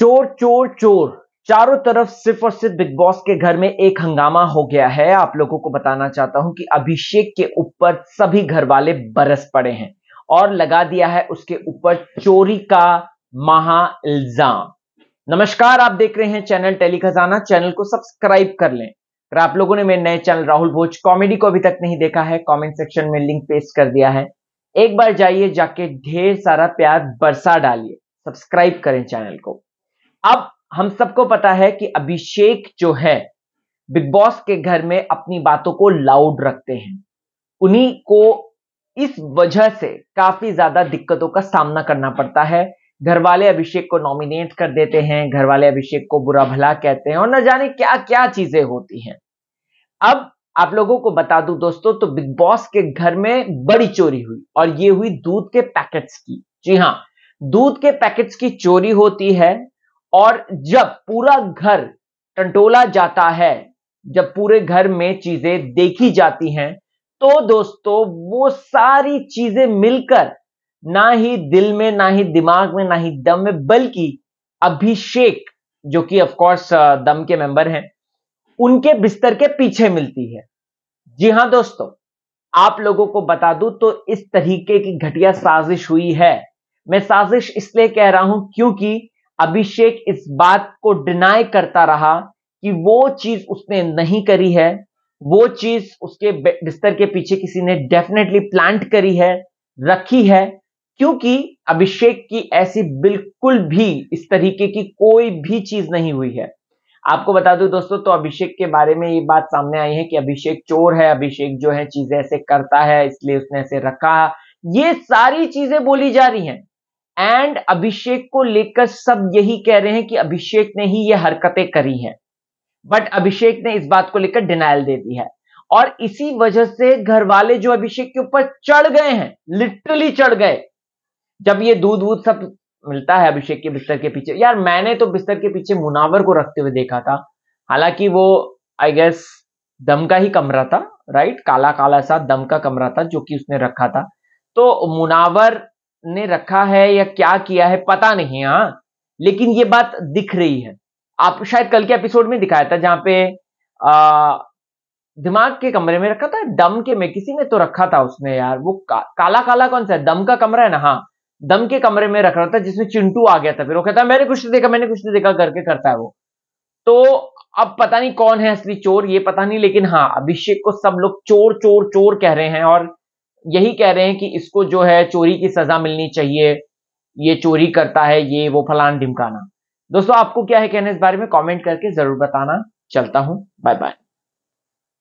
चोर चोर चोर चारों तरफ सिर्फ और सिर्फ बिग बॉस के घर में एक हंगामा हो गया है आप लोगों को बताना चाहता हूं कि अभिषेक के ऊपर सभी घर वाले बरस पड़े हैं और लगा दिया है उसके ऊपर चोरी का महा इल्जाम नमस्कार आप देख रहे हैं चैनल टेली खजाना चैनल को सब्सक्राइब कर लें अगर आप लोगों ने मेरे नए चैनल राहुल भोज कॉमेडी को अभी तक नहीं देखा है कॉमेंट सेक्शन में लिंक पेस्ट कर दिया है एक बार जाइए जाके ढेर सारा प्यार बरसा डालिए सब्सक्राइब करें चैनल को अब हम सबको पता है कि अभिषेक जो है बिग बॉस के घर में अपनी बातों को लाउड रखते हैं उन्हीं को इस वजह से काफी ज्यादा दिक्कतों का सामना करना पड़ता है घर वाले अभिषेक को नॉमिनेट कर देते हैं घर वाले अभिषेक को बुरा भला कहते हैं और न जाने क्या क्या चीजें होती हैं अब आप लोगों को बता दूं दोस्तों तो बिग बॉस के घर में बड़ी चोरी हुई और ये हुई दूध के पैकेट्स की जी हाँ दूध के पैकेट्स की चोरी होती है और जब पूरा घर टंटोला जाता है जब पूरे घर में चीजें देखी जाती हैं तो दोस्तों वो सारी चीजें मिलकर ना ही दिल में ना ही दिमाग में ना ही दम में बल्कि अभिषेक जो कि ऑफकोर्स दम के मेंबर हैं उनके बिस्तर के पीछे मिलती है जी हां दोस्तों आप लोगों को बता दूं तो इस तरीके की घटिया साजिश हुई है मैं साजिश इसलिए कह रहा हूं क्योंकि अभिषेक इस बात को डिनाई करता रहा कि वो चीज उसने नहीं करी है वो चीज उसके बिस्तर के पीछे किसी ने डेफिनेटली प्लांट करी है रखी है क्योंकि अभिषेक की ऐसी बिल्कुल भी इस तरीके की कोई भी चीज नहीं हुई है आपको बता दूं दोस्तों तो अभिषेक के बारे में ये बात सामने आई है कि अभिषेक चोर है अभिषेक जो है चीजें ऐसे करता है इसलिए उसने ऐसे रखा ये सारी चीजें बोली जा रही हैं एंड अभिषेक को लेकर सब यही कह रहे हैं कि अभिषेक ने ही ये हरकतें करी हैं बट अभिषेक ने इस बात को लेकर डिनाइल दे दी है और इसी वजह से घर वाले जो अभिषेक के ऊपर चढ़ गए हैं लिटरली चढ़ गए जब ये दूध वूध सब मिलता है अभिषेक के बिस्तर के पीछे यार मैंने तो बिस्तर के पीछे मुनावर को रखते हुए देखा था हालांकि वो आई गेस दम का ही कमरा था राइट काला काला सा दम का कमरा था जो कि उसने रखा था तो मुनावर ने रखा है या क्या किया है पता नहीं हाँ लेकिन ये बात दिख रही है आप शायद कल के एपिसोड में दिखाया था जहां पे आ, दिमाग के कमरे में रखा था दम के में किसी में तो रखा था उसने यार वो का, काला काला कौन सा है दम का कमरा है ना हाँ दम के कमरे में रख रहा था जिसमें चिंटू आ गया था फिर वो कहता है मैंने कुछ नहीं देखा मैंने कुछ नहीं देखा करके करता है वो तो अब पता नहीं कौन है असली चोर ये पता नहीं लेकिन हाँ अभिषेक को सब लोग चोर चोर चोर कह रहे हैं और यही कह रहे हैं कि इसको जो है चोरी की सजा मिलनी चाहिए ये चोरी करता है ये वो फलान ढिमकाना दोस्तों आपको क्या है कहना इस बारे में कमेंट करके जरूर बताना चलता हूं बाय बाय